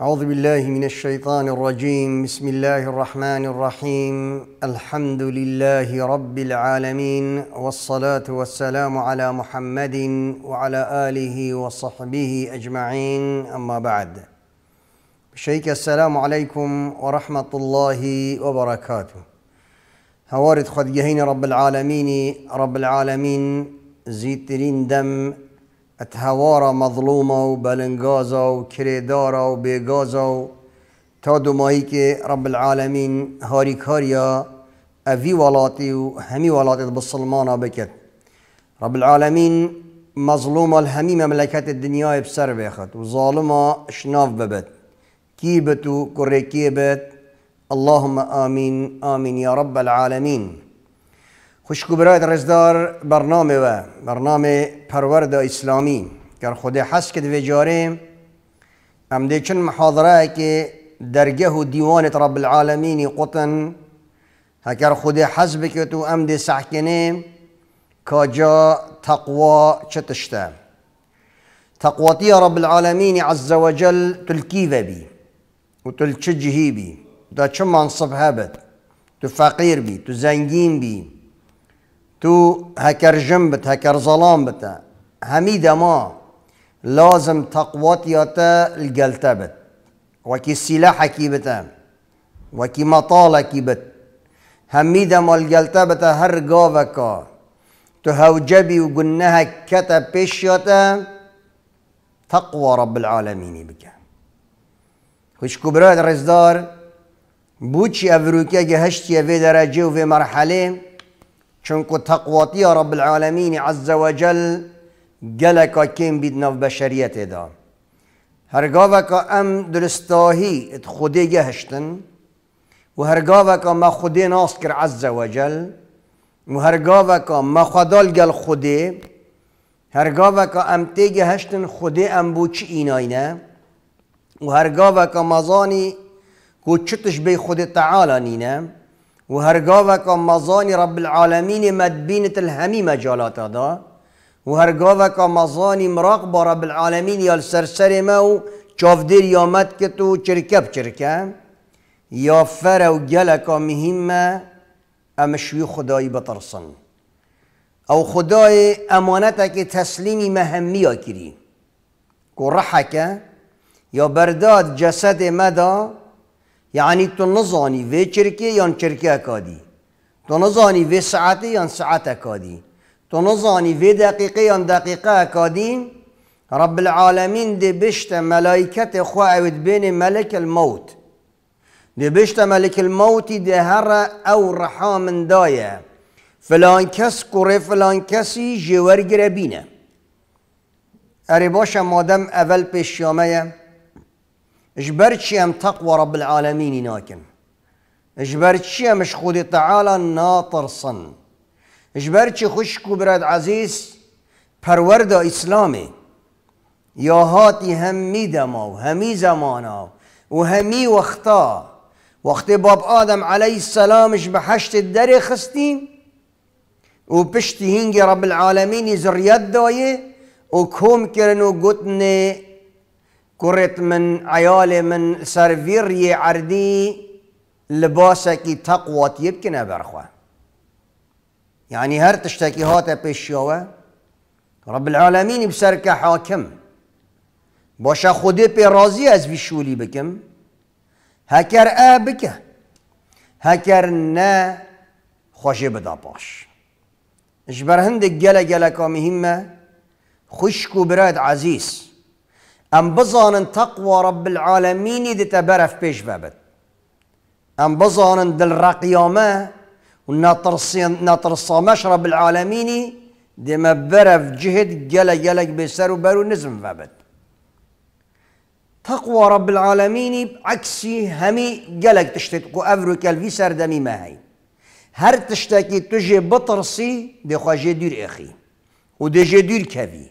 أعوذ بالله من الشيطان الرجيم بسم الله الرحمن الرحيم الحمد لله رب العالمين والصلاة والسلام على محمد وعلى آله وصحبه أجمعين أما بعد شيك السلام عليكم ورحمة الله وبركاته هوارد خد رب العالمين رب العالمين زيترين دم اتهوارا مظلوما و بلنگازا و كريدارا و بيگازا و تا دو ماهی رب العالمين هاري كاريا افي والاتي و همي والاتي بسلمانا بكت رب العالمين مظلوما الهمي مملكات الدنيا بسر بيخت و ظالما شناف ببت كيبتو كوريكيبت اللهم آمين آمين يا رب العالمين خوشکو برای رزدار برنامه و برنامه پرورد اسلامی گر خود حس که دوجاره امده چن محاضره که درگه و دیوانت رب العالمینی قطن هکر خود حس که تو امده سحکنه کجا تقوا چتشته تقواتی رب العالمین عز وجل تلکیوه بی و تلچجهی بی دا چه منصب هبت تو فقیر بی تو زنگین بی تو هكر جنبت هكر ظلام بتا همي دما لازم تقوات ياتا بت وكي السلاح كي بتا وكي مطالة كي بت همي دما بتا هر قاوكا تو هوجبي وقلناها كتا بيش ياتا تقوى رب العالمين بك خوش كبرات رزدار بوچی افروکیا جهشتي في درجه وفي مرحله چونکو تقواتی رب العالمین عز و جل گلکا کم بید نو بشریت دا هرگاه که ام درستاهی ات خودی گهشتن و هرگاه که ما خودی ناس کر عز و جل و هرگاه که ما خدال گل خودی هرگاه که ام تی گهشتن خودی ام بو چی ایناینه و هرگاه که مزانی کو چطش بی خود تعالی نینه و هرگاوکا رب العالمین مدبینت الهمي مجالات دا و هرگاوکا مراقبة مراق با رب العالمین یا سرسر ما و چافدیر یامد که تو يا بچرکه یا فر و گلکا مهمه امشوی خدایی بطرسن او خدای امانتك که تسلیمی مهمی کری که رحکه یا برداد جسد مدى يعني تو نزانی وی يان یا چرکه کادی تو نزانی يان ساعه یا ساعته کادی تو يان وی دقیقه رب العالمين دي بشت ملائکت خواهد بين ملك الموت دي بشت ملك الموت دي هر او رحام دايا فلان كس كوري فلان كسي جوار گره اري باشا باشه مادم اول پیش اجبرتشي ام تقوى رب العالمين ناكن اجبرتشي ام خودي تعالى ناطر صن اجبرتشي خشكو براد عزيز پرورد اسلامي يا هاتي همي دمو همي زمانا و همی وقتا وقت باب آدم عليه السلام اش بحشت الدري خستين و پشتی هنگ رب العالمين زریت داية و كوم کرن و کرد من عیال من عردی عردی لباسک تقوت بکنه برخوا یعنی یعنی هر هات پیش شوه رب العالمین که حاکم باشا خودی بی راضی از بکم هکر هکر بکه هكر نه خوشي بدا باش اجبر هندك جلا جلا كمهمة خوشکو براد عزیز ام بزانن تقوى رب العالمين دی تبرف بيش بابت ام بزانن دل رقیامه و نترسامش رب دي ما برف جهد جل گلک بيسر وبرو نزم بابت تقوى رب العالمين عكسي همي قالك تشتكو افرو كالفي دمي ما هي هر تشتكي تجي بطرسي دي خواجي دير اخي ودي دير كافي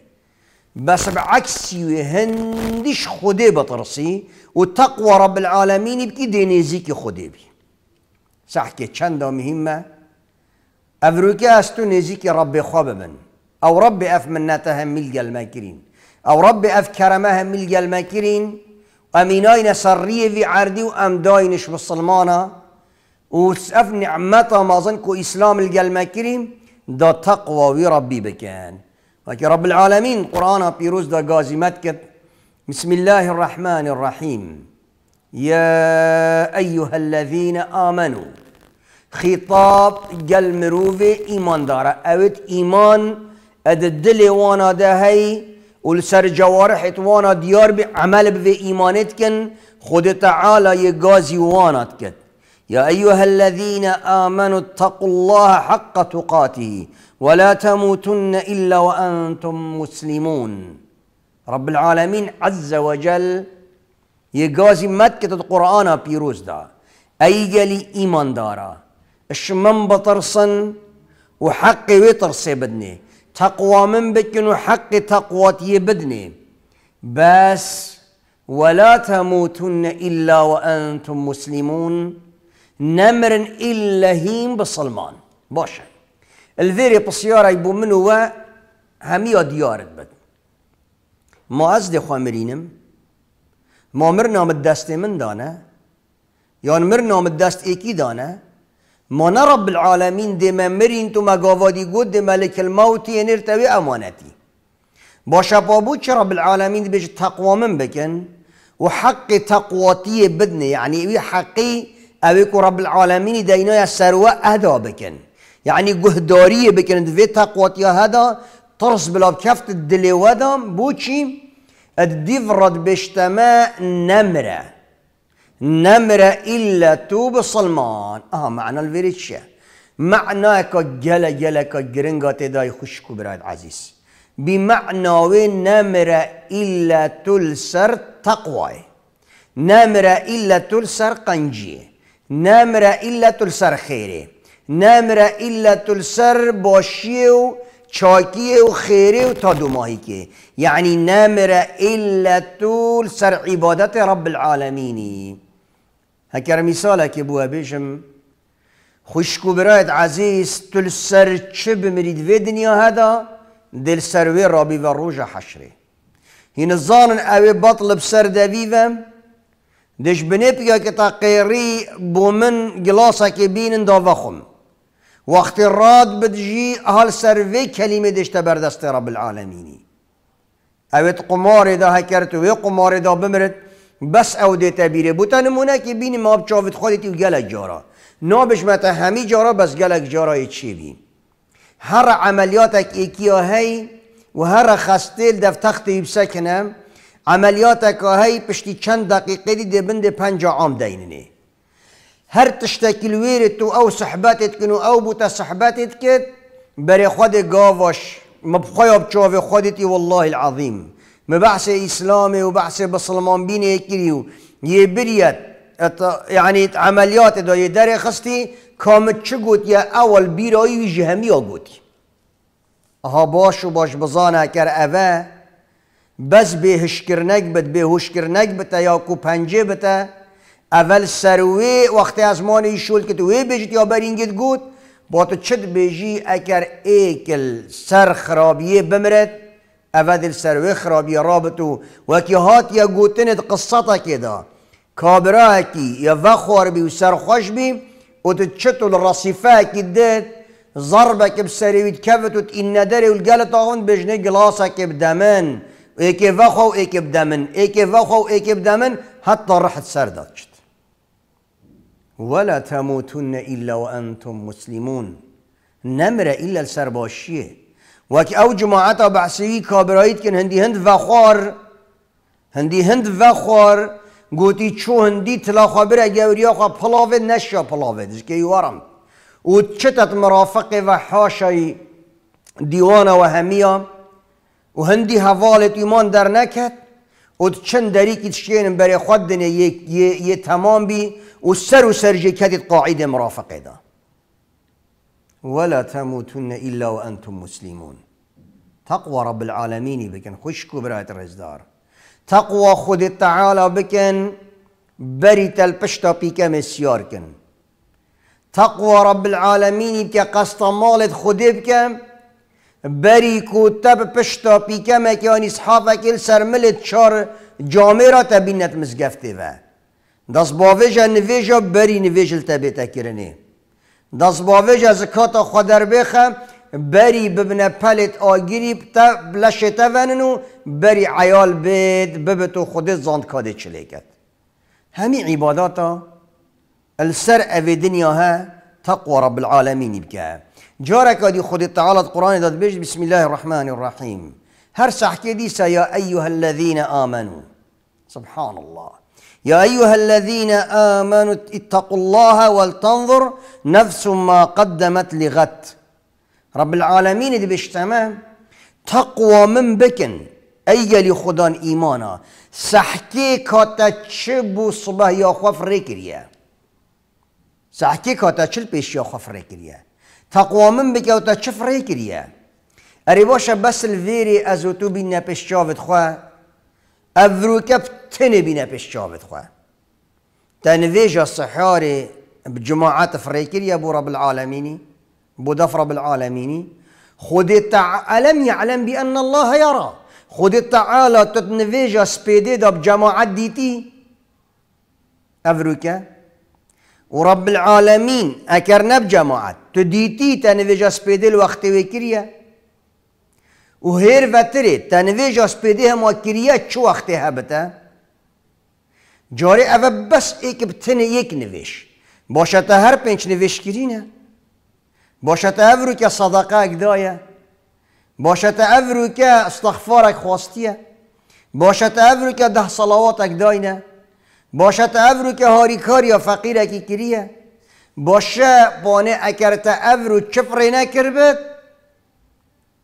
بس بعكس يهندش خدي بطرسي وتقوى رب العالمين بتيدي دينيزيكي خدي بي سحكي چند مهمة أفروكي استو نيزيكي ربي خواب من أو ربي أف منتها ملقى الماكرين أو ربي أف كرمها ملقى الماكرين أميناين سرية في عردي وأم داينش مسلمانا وأف نعمتها ما ظنكو إسلام القلماكرين دا تقوى وربي بكان لكن رب العالمين قرآن پیروز دا غازي کرد بسم الله الرحمن الرحيم يا أيها الذين آمنوا خطاب قل مروفي إيمان دار اوت إيمان اد الدلي وانا دهي هی ولسر جوارحت وانا ديار بعمل بفي إيمانتكن كن خد تعالى يغازي وانا يا أيها الذين آمنوا اتقوا الله حق تقاته ولا تموتن الا وانتم مسلمون رب العالمين عز وجل يقازي گازی القرآن که تد قرآن پیروز دا دارا اش من بطرسن وحقي حقی وی تقوا من بكن وحقي تقوى يبدني بس ولا تموتن إلا وأنتم مسلمون نمر إلا هيم بصلمان باشا الفيري بسيارة يبو منو و همي ديارت بد ما از دي ما مرنا مدست من دانا يان مرنا مدست ايكي دانا ما نرب العالمين دي مرين تو ما قوادي قد ملك الموت ينرتوي امانتي باشا بابوش رب العالمين بيج تقوى من بكن وحق تقواتي بدني يعني حقي أبيكو رب العالمين دينا يسروا أهدا بكن يعني یعنی بكند في تقوات يا هذا ترس بلا بكفت الدلي ودا بوشي چی؟ بشتماء نمرة نمرة إلا توب صلمان آه معنى الفيريتشا معنى كجلا جلا كجرنجا تداي خشكو براد عزيز بمعنى وين نمرة إلا تلسر تقوى نمرة إلا تلسر قنجي نمرة إلا تلسر خيري نمره الا تلسر باشیه و چاکیه و خیره و تا دو ماهی که یعنی نمره الا تول سر عبادت رب العالمینی هکر مثاله که بوه بیشم خوشکو برایت عزیز تل سر چه بمرید وی دنیا هدا دل سر وی رابی و روژ حشره هین الظانن اوی بطل بسر دویوم دش بنبیا که تا قیری بومن گلاسا که بینن دا وخم و راد بدجی حال سروی کلمه دشته بر رب العالمین اوید قمار دا هکرت و قمار دا بمرد بس او دي بیره بوتا نمونه که بینی ما بچاوید خودتی و گلک جارا نابش متا همی جارا بس گلک جارا چی بین هر عملیاتک ایکیا های و هر خستیل دف تخت یبسکنا عملیاتک های پشتی چند دقیقه دی بند پنج عام دیننی هر تشتێکی لوێرێت او ئەو او و ئەو صحبتت کد کرد خود خودێ گاڤش مبخۆی بچۆێ خودێتی والله العظیم مبعث اسلام و بعث بە سلمان بینەیەکیری و يعني عمليات یعنی عملیات دا یە چگوت خستی کامت بيراي یه اول بیرایی جهمی ها گوتی آها باش و باش اوه کەر بد بەس بێهشکردنەک بێت بێهوشکردنەک یا پنجه پەنجێ اول سروی وقتی از مانی شد که توی وی بیجید یا برینگید گود با تو چد بیجی اگر ایکل سر خرابیه بمرد اول سروی خرابیه رابطو وکی هات یا گوتند قصتا که دا کابرا اکی یا وخور بی و سرخوش بی و تو چد رصیفه اکی دید ضربه که بسروید کفتوت این نداره و گلت آخوند بجنه گلاسه که بدمن ایکی وخو ایکی بدمن ایکی وخو ایکی بدمن حتی رحت سر داد ولا تموتن الا وانتم مسلمون نمره الا السرباشية وكي او جماعة بحثي کابرایید كن هندي هند وخار هندي هند وخار گوتی چو هندی تلا خبره گوریا خوا پلاوه نشا پلاوه که یوارم و چتت مرافقه و حاشای دیوان و همیا و هندی حوالت ایمان در نکت و چند دریکی تشکینم برای خود دنیا یه, یه, یه تمام بی والسر سرجي كذي قاعدة مرافقة ولا تموتن إلا وأنتم مسلمون تقوى رب العالمين بكن خشكو برات الرزدار تقوى خود تعالى بكن بريت البشتا بيك مسياركن تقوى رب العالمين بك قصد مالت خود بك بری تب بشتة بك مكان اصحابک السر ملت شر جامرة بنت مزقفتها دست بری نوێژە بەری نوێژل دست کرنێ. دەستباێژە خود در دەربێخە بری ببنە پلت آگیری بتە بلەشێتەڤنن تفننو بری عیال بید ببتو خودت زند زاند کادێ چلێکت. همی عیباداتە السر اوی دنیا هە رب بالعاالەمینی بکە. جارەکە دی خود تعالت القرآن داد بێژ بسم الله الرحمن الرحیم. هر صح دیسە یا ایها الذين آمنوا سبحان الله. يا أيها الذين آمنوا اتقوا الله ولتنظر نفس ما قدمت لغت رب العالمين اللي بشتمه تقوا من بكن أي لخدان إيمانا سحكي کاتا چه بو صبح خوف ريكريا سحكي کاتا چل يا خوف ريكريا تقوا من بك يا تشف ريكريا أريباشا بس الفيري أزوتو بينا بین خواه ئەڤروکە تنه بینە پێش چاوت خواه تنویج سەحارێ بجماعات رب بۆ بو بالعاالەمینی رب دەفڕە بالعاالەمینی خودێ تعلم يعلم بأن الله يرى خودێ تعاالە تتنێژە سپێدێدا بجماعات دیتی ئەڤروکە ورب العالمين أكرنا بجماعات تديتي تنفجس سبيدل وقت وكريه و هر وتری تنویج از پیده ما کریه چو وقتی هبته جاری اوه بس ایک بتنه یک نویش باشه تا هر پنج نویش نه؟ باشه تا که صدقه اگدایه باشه تا او که استغفار خواستیه باشه تا که ده صلوات نه باشه تا او که هاریکار یا فقیر اکی کریه باشه پانه اکر تا او رو چفره نکر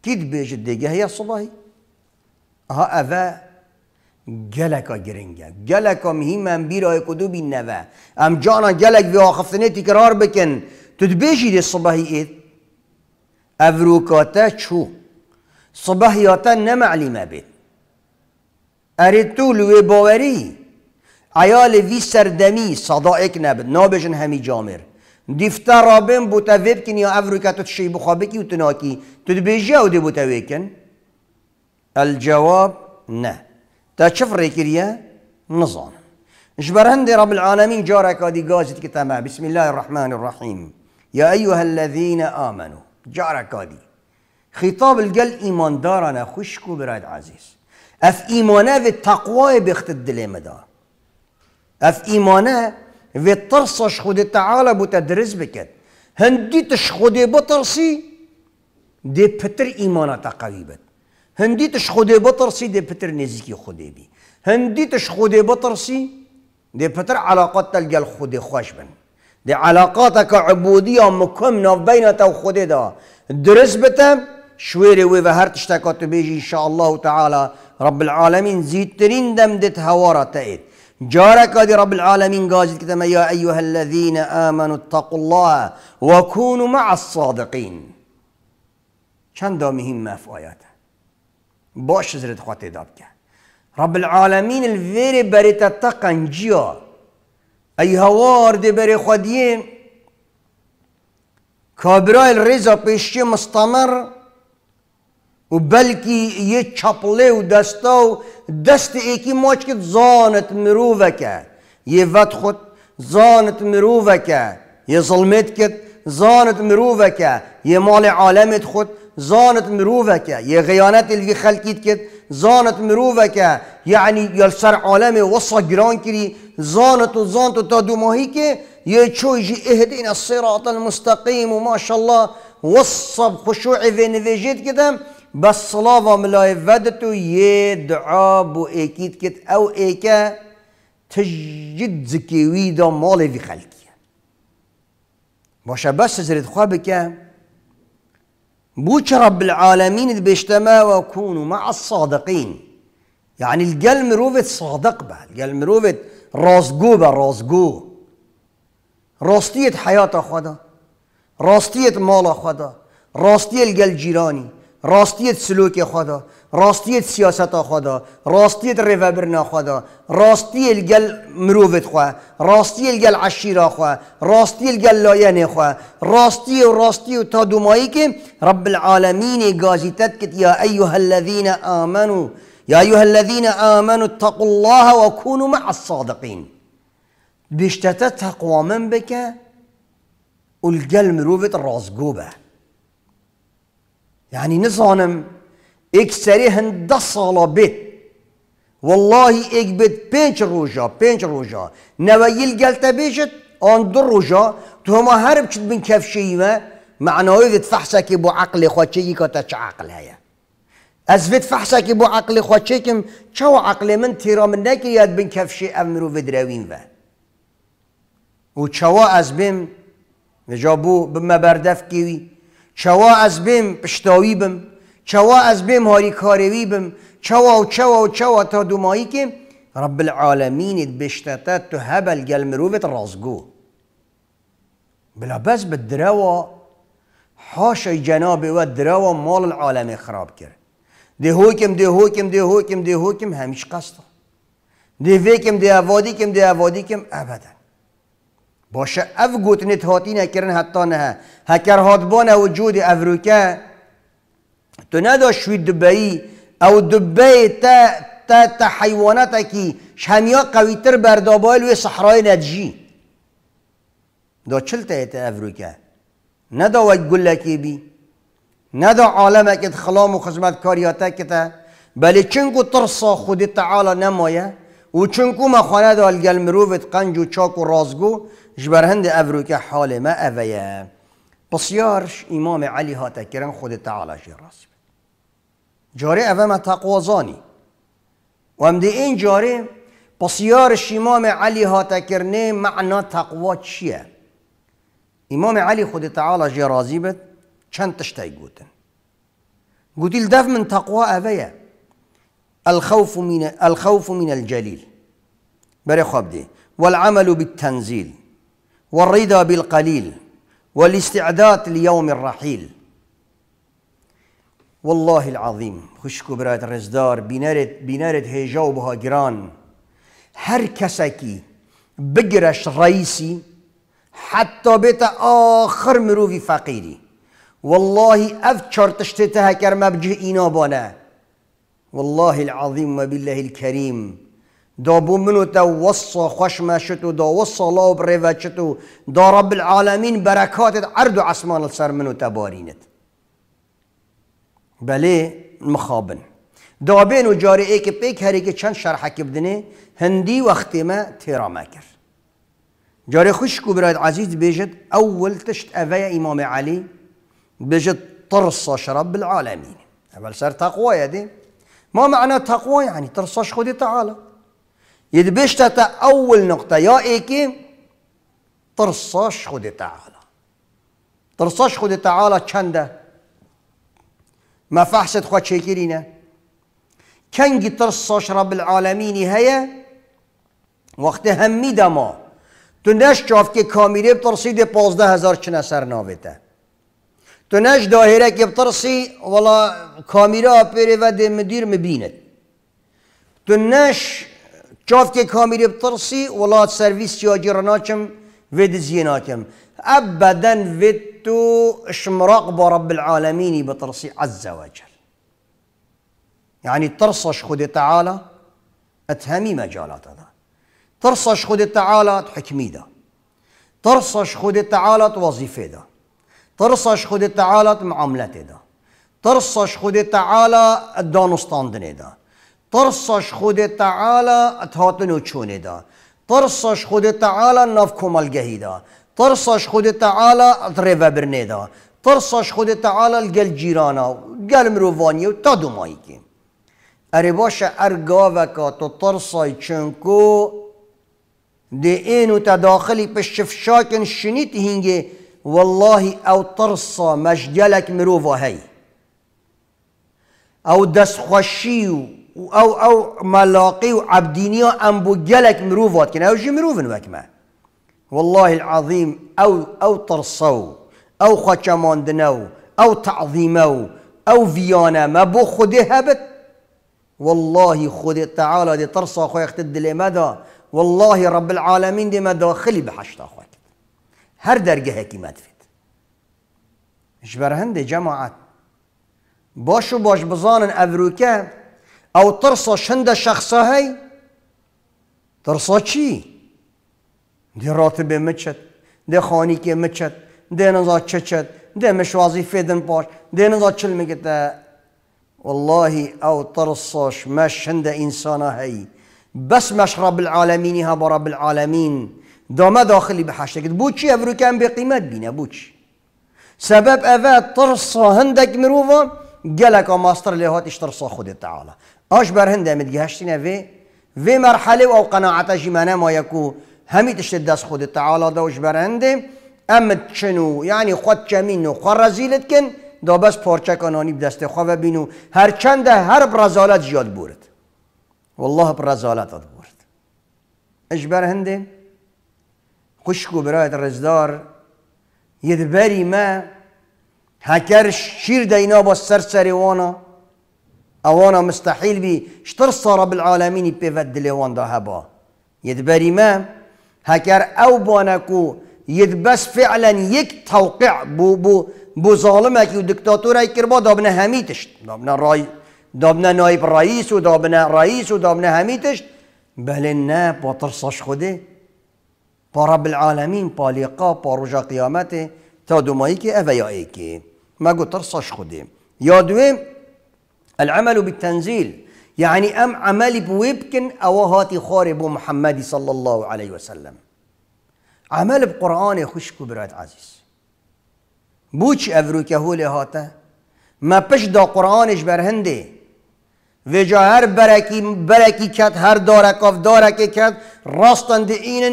کی دبیج دیگه هیا صلاحی؟ ها اوا گلکا گرنگا گلکا مهیم ام بیر آئی کدو بی نوا ام جانا گلک وی آخفتنه تکرار بکن تو دبیجی دی صباحی اید او چو صباحیاتا نمعلی بید ارید تو لوی باوری عیال وی سردمی صدا اکنب نابجن همی جامر دفترابم بوتا ويبكن يا أفريكا تتشي بخابكي وتناكي تدبيجا ودي بوتا کن الجواب نه تا شفری کریا نظام اجبر رب العالمین جارک کادی قازت کتما بسم الله الرحمن الرحیم یا ایوها الذین آمنوا جارک کادی. خطاب القل ایمان دارنا خشکو براد عزیز اف ایمانه فی التقوی بخت دلیم دار اف ایمانه في ترسش خود تعالى بتدرس تدرس هندي تشخودي بطرسي دي بتر دی پتر هندي تشخودي بطرسي دي بتر نزيكي خودي بي هندي تشخودي بطرسي دي بتر علاقات تلقى الخودي خوش بن دي علاقاتك عبودية مكمنة بينك وخودي دا درس بتا شويري ويفا هر تشتاكاتو بيجي إن شاء الله تعالى رب العالمين زيترين دم دت هوارة تأيد جارك قد رب العالمين قاجد كتما يا أيها الذين آمنوا اتقوا الله وكونوا مع الصادقين چند مهمة في آياته باش زرد خاطي دابك رب العالمين الفيري بريت تقن جيا أي هوار دي بري خديم كابرايل الرزا بيشي مستمر و بلکی یه چپله و دستا و دست ایکی ماچ که زانت مرو یہ یه ود خود زانت مرو وکه یه ظلمت کت زانت مرو وکه یه مال عالمت خود زانت مرو وکه یه غیانت الگی خلکیت کرد زانت مرو وکه یعنی یه سر عالم وصا گران کری زانت و زانت و تا دو ماهی که یه چویجی اهدین الصراط المستقیم و ماشالله وصف خشوع و نویجید کدم بس صلاة ملاي ودتو يدعى بو اكيد كت او ايكا تجد زكيوي دا مالي في خلقية باشا بس زرد خوابك بوش رب العالمين بيشتما وكونوا مع الصادقين يعني القلم روفت صادق به القلم روفت رازقو به رازقو راستية حياة خدا راستية مال خدا راستية الجل جيراني راستیت سلوک خدا راستیت سیاست خدا راستی ریوبرنا خدا راستی الگل مروفت خوا راستی الگل عشیرا خوا راستی الگل لاین خوا راستی و راستی و تا دومایی که رب العالمین گازیتت کت یا ایها الذین آمنو یا ایوها الذین آمنو اتقوا الله و کونوا مع الصادقین بیشتر تقوامن بکه الگل مروفت به یعنی نزانم سری هند ده سالا بید والله ایک بید بینج روجا بینج روجا نویل گلتا بیشت، آن در هر تهما بین کفشی و کفشیما معناه فحصه که با عقل تا چه عقل هیا از وید فحصه که با عقل کم کم چو عقل من تیرا من یاد بین کفشی امرو بدروین و و چوا از بیم نجابو بمبردف کیوی چەوا ئەس بێم پشتاوی بم چەوا ئەس بێم هاریکارێوی بم چەوا و چەوا و چەوا تا دوماییکێ رب العالمینت بشتەتە تو هەبل گەل مرۆڤێت ڕازگۆ بلا بەس بە درەوە حاشەی جەنابێوە درەوە ماڵ العالەمێ خراب کرد دێ هۆکم دێ هۆکم دێ هۆکم دێ هۆکم هەمیش قەستە دێ vêkim dê evadîkim dê evadîkim ebeden. باشه او گوتنت هاتی نکرن حتی نه هکر هادبان وجود افروکه تو نداشت دبایی او دبی تا تا تا حیوانات کی شمیا قویتر بر بردابایل و صحرای نجی دا چلتا افروکه ندا و گله بی ندا عالم که خلام و خزمت که تا بلی چنکو ترسا خود تعالی نمایه و چنکو مخانه دا الگل مروفت قنج و چاک و رازگو جبرهند افرو که حال ما اویا بسیارش امام علی ها تکرن خود تعالی شی راست جاری اوه ما تقوازانی و این جاری بسیارش امام علی ها تکرنه معنا تقوا چیه امام علی خود تعالی جی بد چند تشتای گوتن گوتی دف من تقوا الخوف من الخوف من الجليل بري والعمل بالتنزیل والرضا بالقليل والاستعداد ليوم الرحيل والله العظيم خشكو برادرز رزدار بنارد بنارد هیجا و بها گران هر کسکی بگرش رئيسي حتى بيت آخر مروفي فقيري والله اف چرتشته تهکر مبجه اینا والله العظيم وبالله بالله دابو منو تو وصى خشمة شتو دا وصى الله بريفا شتو دا رب العالمين بركات عرض عسمان السر منو تبارينت بلي مخابن دابين وجاري ايك بيك هريك چند شرحك بدني هندي وقت ما تيرا ماكر جاري خشكو برايد عزيز بيجد اول تشت افيا امام علي بيجد ترصش رب العالمين اول سر تقوى يدي ما معنى تقوى يعني ترصش خودي تعالى تا اول أول نقطة يا إيكي ترصاش خود تعالى ترصاش خود تعالى چنده ما فحصت خود شكرينه كنجي ترصاش رب العالمين هيا وقت همی دما تو نشاف که کامیره بترسید پازده هزار چنه سر ناویته تو نش داهره که بترسی والا کامیره پیره و مدیر مبیند تو نش جاف که کامیری بترسی ولاد سرویس یا جرناچم وید زیناچم أبدا فيتو شمراق رب العالمين بترسی عز وجل يعني ترصش خد تعالى أتهمي مجالات هذا ترصش خد تعالى حكمي ده ترصش خد تعالى وظيفة ده ترصش خد تعالى معاملته ده ترصش خد تعالى دانستان ده ترسش خود تعالی اتهاتنو چونه دا ترسش خود تعالی ناف کمالگهی دا خود تعالی اتره وبرنه دا خود تعالی گل جیرانا گل مروانی و تا دومایی که اری باشه ارگاوکا تو ترسای چنکو دی اینو تداخلی پش شفشاکن شنید هینگه والله او ترسا مشگلک مرووه هی او دستخوشی او او ملاقي وعبدينية ام جلك مروفات كنا وجي مروفن وكما والله العظيم او او ترصو او خشماندنو او تعظيمو او فيانا ما بو خده هبت والله خود تعالى دي ترصا خو يختد مدى والله رب العالمين دي خلي بحشتا خوك هر درجه هكي مدفت جبر هند جماعت باش و باش بزانن افروكه او ترسە شندە شخصا هەی ترسە چی؟ دیڕاتە بێ مچت دێ خانیکێ مچت دێ نەزا چچت دێ مشوازی فێدن پاش میگه تا؟ والله او ئەو مش شنده شندە ئینسانە بس مش رب بالعالمینی ها بەڕە بالعالمین دوما داخلی بەحشتێکت بوچي ئەڤروکان بێ قیمەت بینە بوچی سبب ئەە ترصا هەندێک مرۆڤە و ماستر لهات اشترصا ترسا تعالى ئاش بەرهندە وی وی، وێ او ئەو قەنەعەتەژی ما و یکو تشتت دست خود تەعاڵادا وش بر هند چن چنو یعنی خود چمین و رزیلت کن دا پرچکانانی پۆرچەکانانی بدەستێ بینو هر چند هر هر زیاد بورد والله آد بورد اش برهنده خوشک و رزدار ید یدبری ما، هکر شیر دینا با سرسری وانا اوانا مستحيل بي شتر صار رب العالمين بيفد وان دا هبا يدبري ما هكار او بانكو يدبس فعلا يك توقع بو بو بو ظالمك ودكتاتورة كربا دابنا هميتش دابنا راي دابنا نائب رئيس ودابنا رئيس ودابنا هميتش بل نا بترصش خده برب العالمين باليقا بروجا قيامته تا دومايكي ايكي ما قلت ترصش خده يا دوين العمل بالتنزيل يعني ام عمل بويبكن او هاتي خارب محمد صلى الله عليه وسلم عمل بقرآن خوش كبرات عزيز بوش افرو كهول هاتا ما بش دا قرآنش برهنده جا هر برکی برکی کت هر آف دارک کت راستن ده این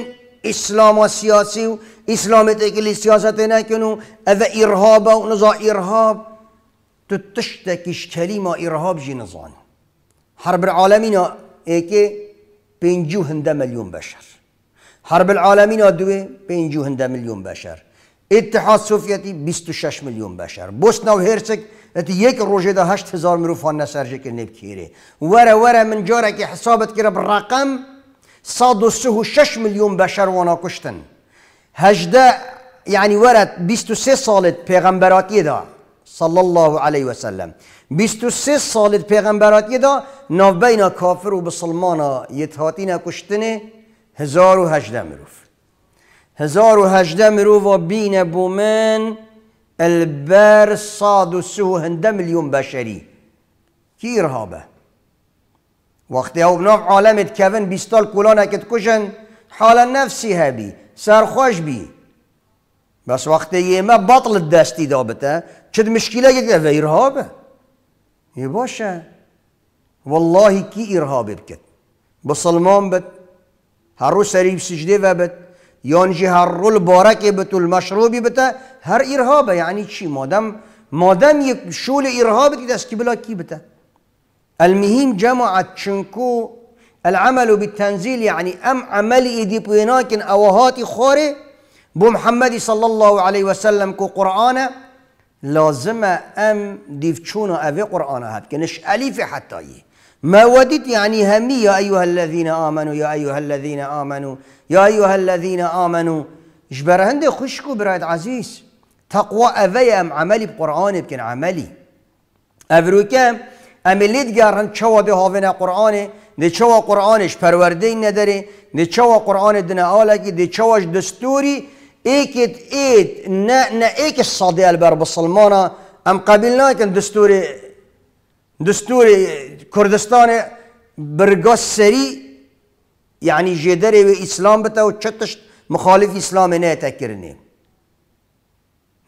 اسلام و سیاسی و اسلام تکلی سیاست نکنو او ارهاب و نزا ارهاب تو تشتکیش کلیما ارهاب جی نزان حرب العالمین ایکی پینجو هنده میلیون بشر حرب العالمین دوی پینجو هنده میلیون بشر اتحاد سوفیتی 26 میلیون بشر بوسنا و هرسک اتی یک روزه ده 8000 مروفان نسر جکر نیب کیره وره وره من جاره که حسابت کرد رقم 136 میلیون بشر وانا کشتن هجده یعنی ورد 23 سالت پیغمبراتی ده sallallahu aleyhi ve sellem 23 salit peygamberatiye da navbeyna kafir u musulmana yethatine kuştini 1018 miruf 1018 miruf ve bine bu men elber sadusu hende milyon beşeri ki irhabe وقتی او بناف عالمت کفن بیستال کلانکت کشن حالا نفسی هبی سرخوش بی بس وقتی یه ما باطل دستی دابته چه مشكله یک دفعه ارهاب یه باشه والله کی ارهاب بكت بسلمان بد هر روز سریب سجده و بد یانجی هر رول بارک بت المشروبی بته هر ارهابه یعنی چی مادم مادم یک شول ارهاب دید است که بلا کی بته المهم جمعت چنکو العمل بالتنزيل يعني ام عملي دي بويناكن اوهاتي خوري بو محمد صلى الله عليه وسلم كو قرآن لازم ام ديفتشونا أفي قرآن هاد كنش أليف حتى يه ما ودت يعني همي يا أيها الذين آمنوا يا أيها الذين آمنوا يا أيها الذين آمنوا جبرهند خشكو برايد عزيز تقوى أفي أم عملي بقرآن بكن عملي أفروكام ام اللي گرن تشوى بها فينا قرآن دی چوا قرآنش پرورده ندري دي چوا قرآن دنا آلاكي دي چواش دستوري ایکت ایت نه نه ایکش صادی البر بسلمانا ام قبیل نکن دستور دستور کردستان برگا سری یعنی جدر و اسلام بتا و چتش مخالف اسلام نه تکرنه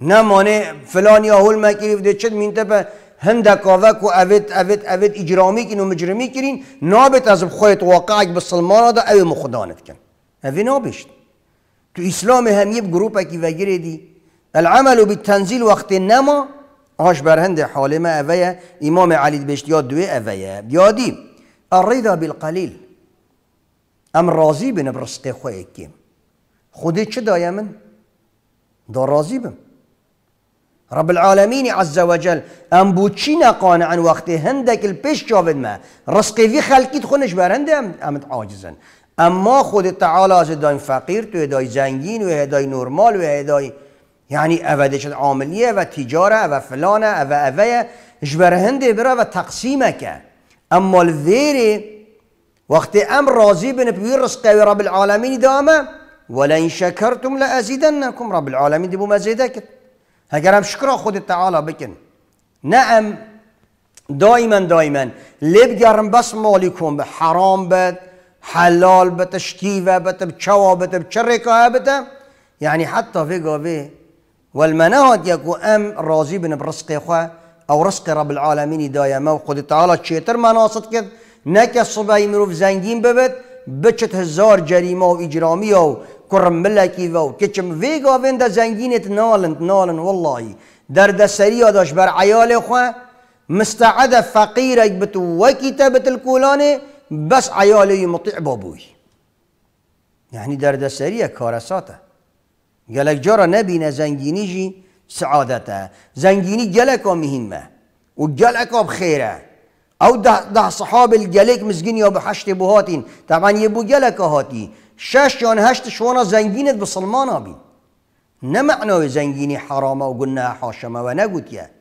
نه مانه فلان یا هول مکریف ده چت مینته به هنده کاوک و اوید اوید اوید اجرامی کن و مجرمی کرین نابت از خواهد واقعک بسلمانا ده او مخدانت کن اوی نابشت تو اسلام هم یه کی و دی، العمل بالتنزیل وقت نما آش برهند ما اویه، امام علی بشت یاد دوی اویه، یادی الرضا بالقلیل ام راضی بن برسق خو کیم خودی چه دای من؟ دا راضی بم رب العالمین عز وجل ام بو چی نقانع وقت هندک پیش جاود ما رزقی وی خلقیت خونش برنده ام عاجزن اما خود تعالی از هدای فقیر تو هدای زنگین و هدای نرمال و هدای یعنی شد عاملیه و تجاره و فلانه و اوه جبرهنده برا و تقسیمه که اما الویره وقتی ام راضی بن بیر و رب العالمین دامه ولن شکرتم نکم رب العالمین دیبو مزیده کرد اگر هم شکر خود تعالی بکن نعم دائما دائما لب گرم بس مالی به حرام بد حلال بتشكيفه بتبتشوه بتبتشركه بت يعني حتى في قابي والمناهد يكو ام راضي بن برزق خو او رزق رب العالمين دايما وخد تعالى تشيتر مناصت كد نك الصبح مروف زنجين ببت بچت هزار جريمه وإجرامية وكرم و كرم ملكي و كچم في قابين دا زنجين تنالن تنالن والله در دسري داش بر عيال خو مستعد فقيرك بتوكي تبت الكولاني بس عيالي مطيع بابوي يعني سريع كارساتا قالك جارة نبينا زنجيني جي سعادتا زنجيني جلك مهمة وجلك بخيره او ده, ده صحاب الجليك مسجين يا بحشت بهاتين طبعا يبو جلك هاتي شش يان هشت شوانا زنجينت بسلمانا بي نه زنجيني حرامة وقلنا حاشمة ونقوت يا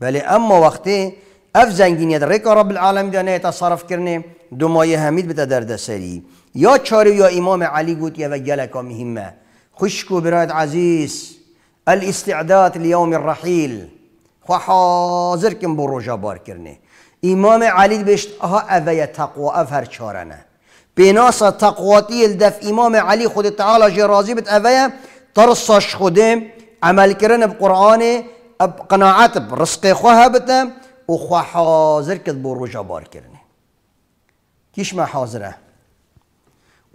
بل اما وقتي اف زنجيني ريك رب العالم ده يتصرف كرني دمای حمید بده در دسری یا چاره یا امام علی گوت یا گلکا مهمه خوشکو براد عزیز الاستعداد لیوم الرحیل خو حاضر کن بر بار کرنه امام علی بشت اها اوه تقوا افر چاره نه بناسا تقواتی الدف امام علی خود تعالی جرازی بت اوه ترساش خوده عمل کرنه به قرآن قناعت رزق خواه بتم و خو حاضر کد بر بار کرنه گیش ما حاضره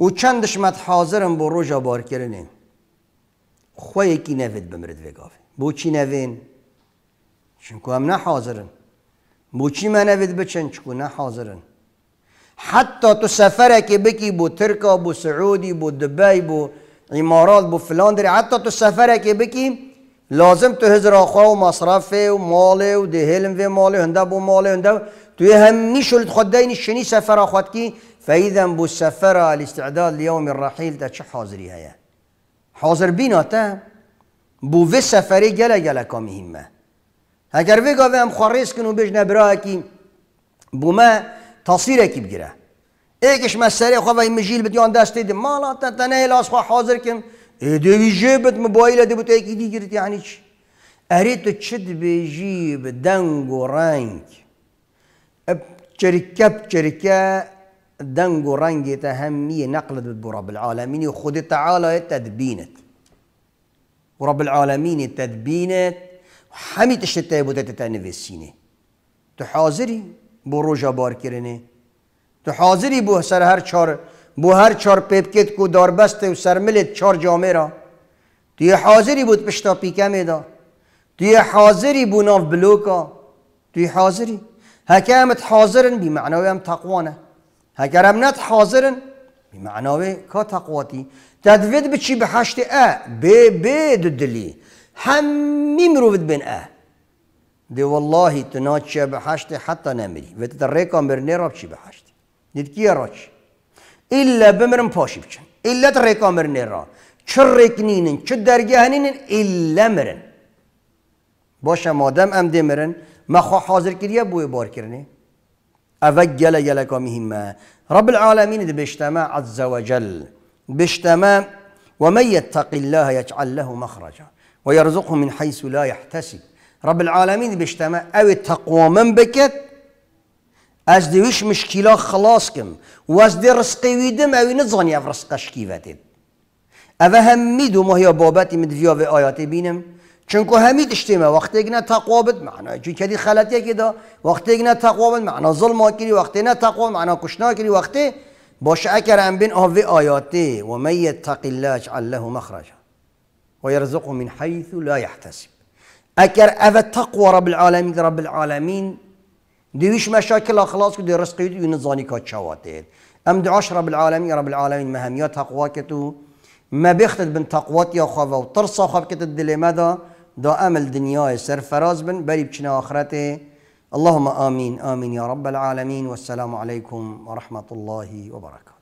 او چندش مت حاضرم با روژا بار کردن خواه یکی نوید بمرد وگاوی بو چی نوین چونکو هم نه حاضرن بو چی ما نوید بچن چونکو نه حاضرن حتی تو سفره که بکی بو ترکا بو سعودی بو دبی بو امارات بو فلان داری حتی تو سفره که بکی لازم تو هزر آخوا و مصرفه و ماله و دهلم و ماله هنده بو ماله هنده تو توی خود دین شنی سفر خود کی فاذا بو سفر الاستعداد لیوم الرحیل ده چه حاضری هیا حاضر بینا تا بو وی سفری گله گله کامی مهمه اگر وی گاوی هم خارس کنو بیش نبرا کی بو ما تاثیر اکی بگیره ایکش مسری خواه این مجیل بده اون دست دیده مالا تا تنه لاس خواه حاضر کن دوی جیبت مبایل دی بو تو یکی یعنی چی چد بیجی به دنگ و رنگ چریکب چرکه دنگ و رنگی تا همی نقلت بود رب العالمین خود تعالی تدبینت رب العالمین تدبینت همی تشتای بوده نویسینه تو حاضری بو روژا بار کرنه تو حاضری بو سر هر چار بو هر چار پیپکت کو داربست و سرملت چار جامعه را تو یه حاضری بود پشتا پیکمه دا تو یه حاضری بو ناف بلوکا تو یه حاضری هەکەمت حاضرن هم تقوانه هکر هم نت حاضرن بمعنى کە تەقواتی تەدوێت بچی بە اه ئە بی بێ دلی همی مروید بین ئە دێ واللهی بحشت حتى نمري حەشتی حتا نەمری وێتە ڕێکام به ڕابچی بە حەشتی را چی؟ ئللا بمرم پاشی بچن ئلت چه مرنێڕا چ چه درگه مرن باشه مرن ما خو حاضر كريا بو بار كرني أفجل يلك مهما رب العالمين بشتما عز وجل بشتما ومن يتق الله يجعل له مخرجا ويرزقه من حيث لا يحتسب رب العالمين بشتما أو التقوى من بكت از دویش مشکلا خلاص کم و از دی رزقی ویدم اوی نزانی اف رزقش کی او همیدو ما هیا بابتی مدویا و آیاتی بینم چونکو همی دشتیمه وقتی اینا تقوا بد معنا چون کدی خلطیه که دا وقتی اینا تقوا بد معنا ظلم کری وقتی نه تقوا معنا کشنا کری وقتی باش اگر ام بین آوی آیاتی و میت یتق الله يجعل له مخرجا و يرزقه من حيث لا يحتسب اگر او تقوا رب العالمین رب العالمین دویش مشاكل اخلاص کد رزقی و نزانی کا چواته ام دعاش رب العالمین رب العالمین مهمیات تقوا تو ما بيختل بن تقوات يا خوفا وترصا خوا كتدلي ماذا امل دائم سر فراز بن بري بچنا آخرته اللهم آمين آمين يا رب العالمين والسلام عليكم ورحمة الله وبركاته